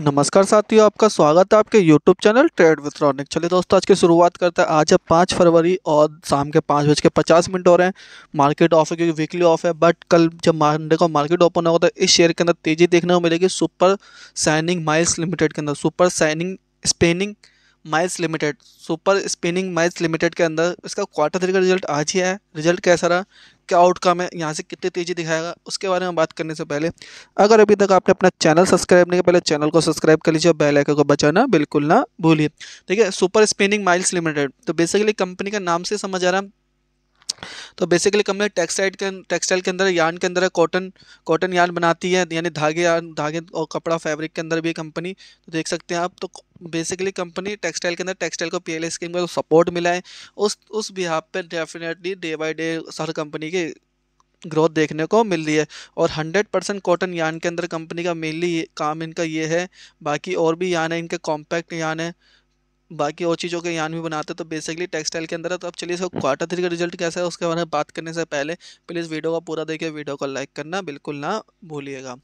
नमस्कार साथियों आपका स्वागत है आपके यूट्यूब चैनल ट्रेड विथ्रॉनिक चलिए दोस्तों आज की शुरुआत करते हैं आज है पाँच फरवरी और शाम के पाँच बज के पचास मिनट हो रहे हैं मार्केट ऑफ है क्योंकि वीकली ऑफ है बट कल जब मंडे को मार्केट ओपन होगा तो इस शेयर के अंदर तेज़ी देखने को मिलेगी सुपर साइनिंग माइल्स लिमिटेड के अंदर super signing spinning mills limited super spinning mills limited के अंदर इसका क्वार्टर थ्री का रिजल्ट आज ही है रिजल्ट कैसा रहा क्या आउटकम है यहाँ से कितनी तेज़ी दिखाएगा उसके बारे में बात करने से पहले अगर अभी तक आपने अपना चैनल सब्सक्राइब नहीं किया पहले चैनल को सब्सक्राइब कर लीजिए और बेल आइकन को बचाना बिल्कुल ना भूलिए ठीक है सुपर स्पिनिंग माइल्स लिमिटेड तो बेसिकली कंपनी का नाम से समझ आ रहा है तो बेसिकली कंपनी टेक्सटाइल के टेक्सटाइल के अंदर यार्न के अंदर कॉटन कॉटन यार्न बनाती है यानी धागे यार्न धागे और कपड़ा फैब्रिक के अंदर भी कंपनी तो देख सकते हैं आप तो बेसिकली कंपनी टेक्सटाइल के अंदर टेक्सटाइल को पीएलए स्कीम का सपोर्ट मिला है उस उस बिहाब पर डेफिनेटली डे बाई डे हर कंपनी की ग्रोथ देखने को मिल रही है और हंड्रेड परसेंट कॉटन यान के अंदर कंपनी का मेनली काम इनका ये है बाकी और भी यान है इनके कॉम्पैक्ट यान है बाकी और चीज़ों के यान भी बनाते हैं तो बेसिकली टेक्सटाइल के अंदर है तो अब चलिए इसका क्वार्टर थ्री का रिजल्ट कैसा है उसके बारे में बात करने से पहले प्लीज़ वीडियो का पूरा देखिए वीडियो को लाइक करना बिल्कुल ना भूलिएगा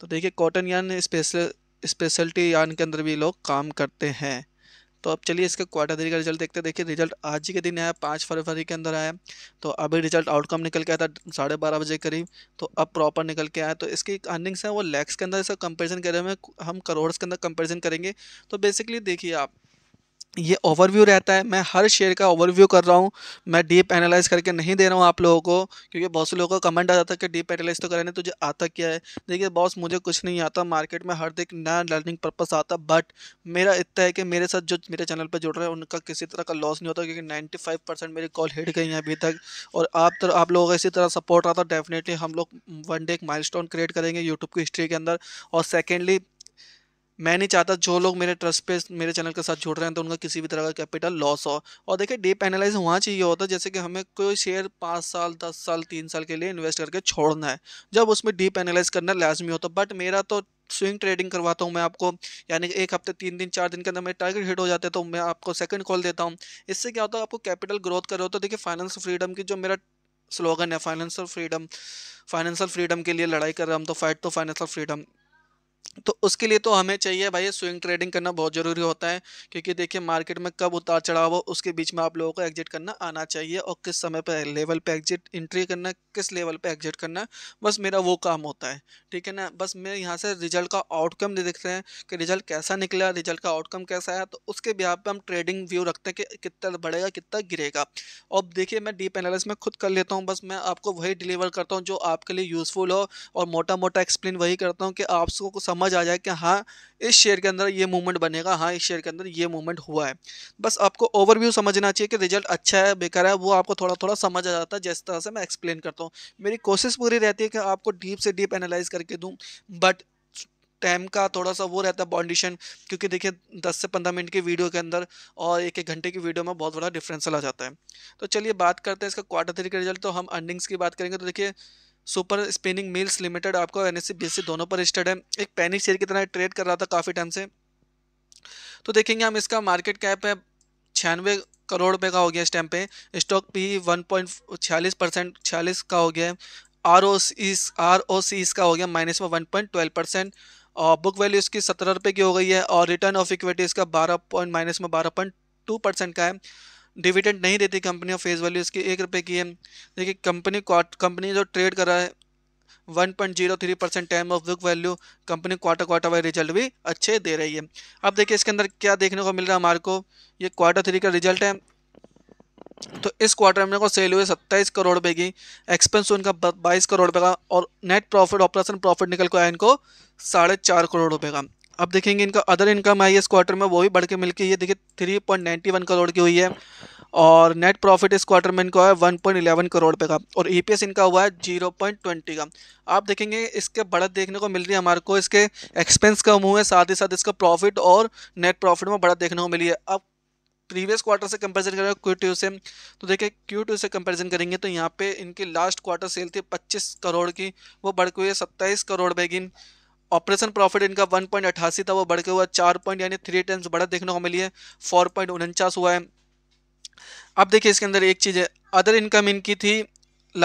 तो देखिए कॉटन यान स्पेशल स्पेशलिटी यान के अंदर भी लोग काम करते हैं तो अब चलिए इसका क्वार्टर थ्री का रिजल्ट देखते हैं देखिए रिजल्ट आज ही के दिन आया पाँच फरवरी के अंदर आया तो अभी रिजल्ट आउटकम निकल के आया था साढ़े बारह बजे करीब तो अब प्रॉपर निकल के आया तो इसकी अर्निंग्स हैं वो लैक्स के अंदर इसका कंपेरिजन करें हम करोड़ के अंदर कंपेरिजन करेंगे तो बेसिकली देखिए आप ये ओवरव्यू रहता है मैं हर शेयर का ओवरव्यू कर रहा हूँ मैं डीप एनालाइज करके नहीं दे रहा हूँ आप लोगों को क्योंकि बहुत से लोगों का कमेंट आ जाता है कि डीप एनालाइज तो करें तुझे आता क्या है देखिए बॉस मुझे कुछ नहीं आता मार्केट में हर एक नया लर्निंग पर्पस आता बट मेरा इतना है कि मेरे साथ जो मेरे चैनल पर जुड़ रहे हैं उनका किसी तरह का लॉस नहीं होता क्योंकि नाइन्टी फाइव परसेंट मेरी कॉल हिट गई है अभी तक और आप तर, आप लोगों का इसी तरह सपोर्ट रहा था डेफिनेटली हम लोग वन डे एक माइल क्रिएट करेंगे यूट्यूब की हिस्ट्री के अंदर और सेकेंडली मैं नहीं चाहता जो लोग मेरे ट्रस्ट पे मेरे चैनल के साथ जुड़ रहे हैं तो उनका किसी भी तरह का कैपिटल लॉस हो और देखिए डीप एनालाइज वहाँ चाहिए होता है जैसे कि हमें कोई शेयर पाँच साल दस साल तीन साल के लिए इन्वेस्ट करके छोड़ना है जब उसमें डीप एनालाइज करना लाजमी होता बट मेरा तो स्विंग ट्रेडिंग करवाता हूँ मैं आपको यानी कि एक हफ्ते तीन दिन चार दिन के अंदर मेरे टारगेट हिट हो जाते हैं तो मैं आपको सेकंड कॉल देता हूँ इससे क्या होता है आपको कैपिटल ग्रोथ कर रहे हो तो देखिए फाइनेंस फ्रीडम की जो मेरा स्लोगन है फाइनेंशियल फ्रीडम फाइनेंशियल फ्रीडम के लिए लड़ाई कर रहे हम तो फाइट तो फाइनेंशियल फ्रीडम तो उसके लिए तो हमें चाहिए भाई स्विंग ट्रेडिंग करना बहुत ज़रूरी होता है क्योंकि देखिए मार्केट में कब उतार चढ़ाव हो उसके बीच में आप लोगों को एग्जिट करना आना चाहिए और किस समय पर लेवल पे एग्जिट इंट्री करना किस लेवल पे एग्जिट करना बस मेरा वो काम होता है ठीक है ना बस मैं यहाँ से रिजल्ट का आउटकम देखते हैं कि रिजल्ट कैसा निकला रिजल्ट का आउटकम कैसा आया तो उसके बिहार पर हम ट्रेडिंग व्यू रखते हैं कि कितना बढ़ेगा कितना गिरेगा और देखिए मैं डीप एनालिस में खुद कर लेता हूँ बस मैं आपको वही डिलीवर करता हूँ जो आपके लिए यूज़फुल हो और मोटा मोटा एक्सप्लेन वही करता हूँ कि आपको समझ समझ आ जाए कि हाँ इस शेयर के अंदर ये मूवमेंट बनेगा हाँ इस शेयर के अंदर ये मूवमेंट हुआ है बस आपको ओवरव्यू समझना चाहिए कि रिजल्ट अच्छा है बेकार है वो आपको थोड़ा थोड़ा समझ आ जाता है जिस तरह से मैं एक्सप्लेन करता हूँ मेरी कोशिश पूरी रहती है कि आपको डीप से डीप एनालाइज करके दूँ बट टाइम का थोड़ा सा वो रहता है बाउंडेशन क्योंकि देखिए 10 से 15 मिनट की वीडियो के अंदर और एक एक घंटे की वीडियो में बहुत बड़ा डिफरेंस चला जाता है तो चलिए बात करते हैं इसका क्वार्टर थ्री का रिजल्ट तो हम अर्निंग्स की बात करेंगे तो देखिए सुपर स्पिनिंग मिल्स लिमिटेड आपको एन एस दोनों पर रजिस्टर्ड है एक पैनिक शेयर की तरह ट्रेड कर रहा था काफ़ी टाइम से तो देखेंगे हम इसका मार्केट कैप है छियानवे करोड़ रुपये का हो गया इस टाइम पे स्टॉक भी वन पॉइंट छियालीस परसेंट छियालीस का हो गया है R O C R O सी इसका हो गया माइनस में वन पॉइंट ट्वेल्व परसेंट और बुक वैल्यू इसकी सत्रह रुपये की हो गई है और रिटर्न ऑफ इक्विटी इसका बारह पॉइंट माइनस में बारह पॉइंट टू परसेंट का है डिविडेंड नहीं देती कंपनी और फेस वैल्यू इसकी एक रुपये की है देखिए कंपनी कंपनी जो ट्रेड कर रहा है one point zero three percent time of book value company quarter quarter wise result भी अच्छे दे रही है अब देखिए इसके अंदर क्या देखने को मिल रहा है हमारे को ये क्वार्टर थ्री का रिजल्ट है तो इस क्वार्टर में को सेल हुए सत्ताईस करोड़ रुपए की एक्सपेंस उनका बाईस करोड़ रुपए का और नेट प्रॉफिट ऑपरेशन प्रॉफिट निकल को आया इनको साढ़े चार करोड़ रुपए का अब देखेंगे इनका अदर इनकम आई इस क्वार्टर में वो भी बढ़ के मिलकर ये देखिए three point ninety one crore की हुई है और नेट प्रॉफिट इस क्वार्टर में इनका है वन पॉइंट इलेवन करोड़ रुपये का और ई e इनका हुआ है जीरो पॉइंट ट्वेंटी का आप देखेंगे इसके बढ़त देखने को मिल रही है हमारे को इसके एक्सपेंस कम हुए हैं साथ ही साथ इसका प्रॉफिट और नेट प्रॉफिट में बढ़त देखने को मिली है अब प्रीवियस क्वार्टर से कंपेरिजन करेंगे क्यू टू से तो देखिए क्यू टू से कंपेरिजन करेंगे तो यहाँ पे इनकी लास्ट क्वार्टर सेल थी 25 करोड़ की वो बढ़ के हुई है सत्ताईस करोड़ रुपये ऑपरेशन प्रॉफिट इनका वन पॉइंट अट्ठासी था वो बढ़ के हुआ चार पॉइंट यानी थ्री टाइम्स बढ़ा देखने को मिली है फोर पॉइंट उनचास हुआ है अब देखिए इसके अंदर एक चीज़ है अदर इनकम इनकी थी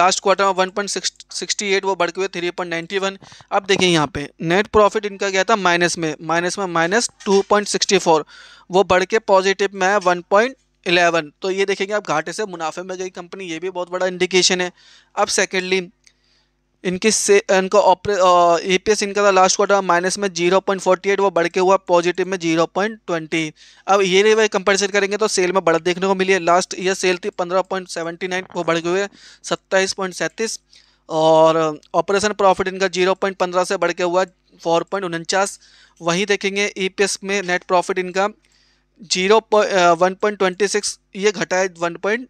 लास्ट क्वार्टर में वन पॉइंट सिक्सटी एट वो बढ़ के हुए थ्री पॉइंट नाइन्टी वन अब देखिए यहाँ पे नेट प्रॉफिट इनका गया था माइनस में माइनस में minus two point sixty four वो बढ़ के पॉजिटिव में है वन पॉइंट इलेवन तो ये देखेंगे आप घाटे से मुनाफे में गई कंपनी ये भी बहुत बड़ा इंडिकेशन है अब सेकेंडली इनकी से इनका ऑपरे ई पी एस इनका था लास्ट क्वार्टर माइनस में जीरो पॉइंट फोर्टी एट वो बढ़ के हुआ पॉजिटिव में जीरो पॉइंट ट्वेंटी अब ये वही कंपेरिजन करेंगे तो सेल में बढ़त देखने को मिली है लास्ट ईयर सेल थी पंद्रह पॉइंट सेवेंटी नाइन वो बढ़ के हुए सत्ताईस पॉइंट सैंतीस और ऑपरेशन प्रॉफिट इनका जीरो पॉइंट पंद्रह से बढ़ के हुआ फोर पॉइंट उनचास वहीं देखेंगे ई पी एस में नेट प्रॉफिट इनका zero one point twenty six ये घटाए वन पॉइंट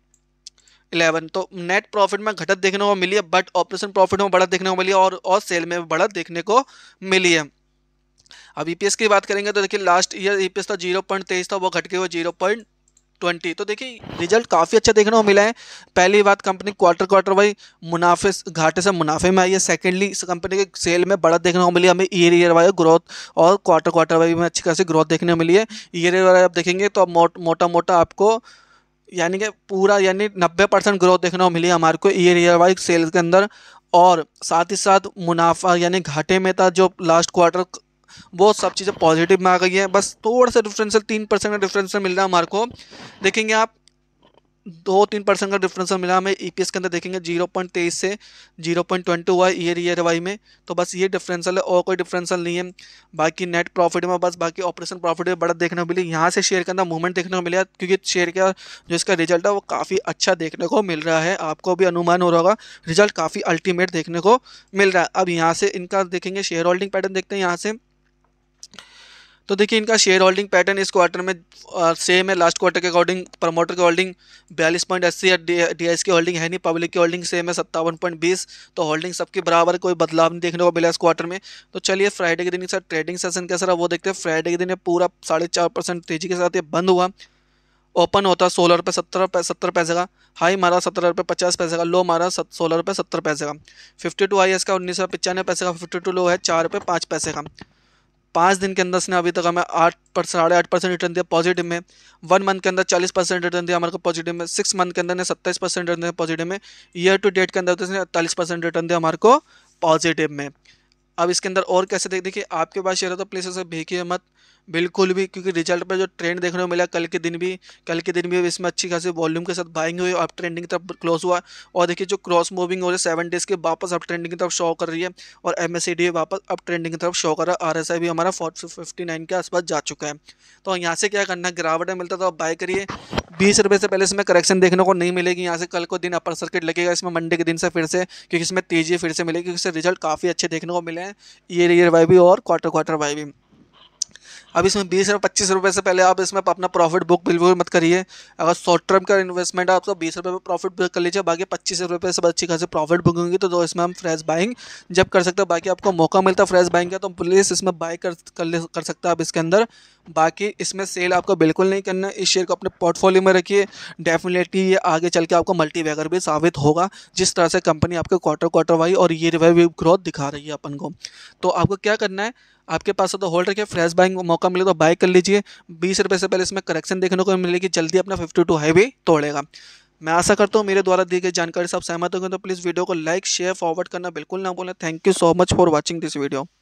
इलेवन तो नेट प्रॉफिट में घटत देखने को मिली है बट ऑपरेशन प्रॉफिट में बढ़त देखने को मिली है और और e तो e तो सेल में बढ़त देखने को मिली है अब ईपीएस की बात करेंगे तो देखिए लास्ट ईयर ईपीएस था जीरो पॉइंट तेईस था वो घट के हुआ जीरो पॉइंट ट्वेंटी तो देखिए रिजल्ट काफ़ी अच्छा देखने को मिला है पहली बात कंपनी क्वार्टर क्वार्टर वाई मुनाफे घाटे से मुनाफे में आई है सेकेंडली कंपनी के सेल में बढ़त देखने को मिली हमें ईयर ईयर वाइज ग्रोथ और क्वार्टर क्वार्टर वाइज में अच्छी खासी ग्रोथ देखने को मिली है ईयर ईयर वाइज आप देखेंगे तो मोट, मोटा मोटा आपको यानी कि पूरा यानी नब्बे परसेंट ग्रोथ देखने को मिली हमारे को ईयर ईयर वाइज सेल्स के अंदर और साथ ही साथ मुनाफा यानी घाटे में था जो लास्ट क्वार्टर वो सब चीज़ें पॉजिटिव में आ गई हैं बस थोड़ा सा डिफरेंस तीन परसेंट का डिफरेंस मिल रहा है हमारे को देखेंगे आप दो तीन परसेंट का डिफरेंस मिला हमें ई e के अंदर देखेंगे जीरो पॉइंट तेईस से जीरो पॉइंट ट्वेंटी हुआ ईयर ईयर वाई में तो बस ये डिफरेंसल है और कोई डिफरेंसल नहीं है बाकी नेट प्रॉफिट में बस बाकी ऑपरेशन प्रॉफिट में बढ़त देखने को मिली यहाँ से शेयर के अंदर मूवमेंट देखने को मिला क्योंकि शेयर का जो इसका रिजल्ट है वो काफ़ी अच्छा देखने को मिल रहा है आपको भी अनुमान हो रहा होगा रिजल्ट काफ़ी अल्टीमेट देखने को मिल रहा है अब यहाँ से इनका देखेंगे शेयर होल्डिंग पैटर्न देखते हैं यहाँ से तो देखिए इनका शेयर होल्डिंग पैटर्न इस क्वार्टर में सेम है लास्ट क्वार्टर के अकॉर्डिंग प्रमोटर की होल्डिंग बयालीस पॉइंट अस्सी है डी एस की होल्डिंग है नहीं पब्लिक की होल्डिंग सेम है सत्तावन पॉइंट बीस तो होल्डिंग सबके बराबर कोई बदलाव नहीं देखने को मिला इस क्वार्टर में तो चलिए फ्राइडे के दिन सर ट्रेडिंग सेशन कैसा रहा वो देखते हैं फ्राइडे के दिन पूरा साढ़े चार परसेंट तेजी के साथ ये बंद हुआ ओपन होता सोलह रुपये सत्तर रुपये सत्तर पैसे का हाई मारा सत्रह रुपये पचास पैसे का लो मारा सोलह रुपये सत्तर पैसे का फिफ्टी टू आई इसका उन्नीस सौ पचानवे पैसे का फिफ्टी टू लो है चार रुपये पाँच पैसे का पाँच दिन के अंदर इसने अभी तक हमें आठ पर साढ़े आठ परसेंट रिटर्न दिया पॉजिटिव में वन मंथ के अंदर चालीस परसेंट रिटर्न दिया हमारे को पॉजिटिव में सिक्स मंथ के अंदर ने सत्ताईस परसेंट रिटर्न दिया पॉजिटिव में ईयर टू डेट के अंदर तो इसने अड़तालीस परसेंट रिटर्न दिया हमारे को पॉजिटिव में अब इसके अंदर और कैसे देख देखिए आपके पास शेयर है तो प्लीज़ उसे भेजिए मत बिल्कुल भी क्योंकि रिजल्ट में जो ट्रेंड देखने को मिला कल के दिन भी कल के दिन भी इसमें अच्छी खासी वॉल्यूम के साथ बाइंग हुई अब ट्रेंडिंग तरफ क्लोज हुआ और देखिए जो क्रॉस मूविंग हो रही है सेवन डेज के वापस अब ट्रेंडिंग की तरफ शो कर रही है और एम एस वापस अब ट्रेंडिंग की तरफ शो कर रहा है आर भी हमारा फोर के आसपास जा चुका है तो यहाँ से क्या करना गिरावटें मिलता तो आप बाय करिए बीस रुपये से पहले इसमें करेक्शन देखने को नहीं मिलेगी यहाँ से कल को दिन अपर सर्किट लगेगा इसमें मंडे के दिन से फिर से क्योंकि इसमें तेज़ी फिर से मिलेगी क्योंकि इससे रिजल्ट काफ़ी अच्छे देखने को मिले हैं ईयर ईयर वाई भी और क्वार्टर क्वार्टर वाई भी अब इसमें बीस रुपये पच्चीस रुपये से पहले आप इसमें अपना प्रॉफिट बुक बिल्कुल मत करिए अगर शॉर्ट टर्म का इन्वेस्टमेंट है आपको तो बीस रुपये में प्रॉफिट बुक कर लीजिए बाकी पच्चीस रुपये से अच्छी खासी प्रॉफिट बुक होंगी तो, तो इसमें हम फ्रेश बाइंग जब कर सकते हैं बाकी आपको मौका मिलता है फ्रेश बाइंग का तो प्लीज़ इसमें बाय कर कर, कर सकते हैं आप इसके अंदर बाकी इसमें सेल आपको बिल्कुल नहीं करना इस शेयर को अपने पोर्टफोलियो में रखिए डेफिनेटली ये आगे चल के आपको मल्टी वैगर भी साबित होगा जिस तरह से कंपनी आपके क्वार्टर क्वार्टर वाई और ये रिवाइव ग्रोथ दिखा रही है अपन को तो आपको क्या करना है आपके पास तो होल्ड रखिए फ्रेश बाइंग मौका मिले तो बाय कर लीजिए बीस रुपये से पहले इसमें करेक्शन देखने को मिलेगी जल्दी अपना फिफ्टी टू भी तोड़ेगा मैं आशा करता हूँ मेरे द्वारा दी गई जानकारी से आप सहमत होंगे तो प्लीज़ वीडियो को लाइक शेयर फॉरवर्ड करना बिल्कुल ना बोलें thank you so much for watching this video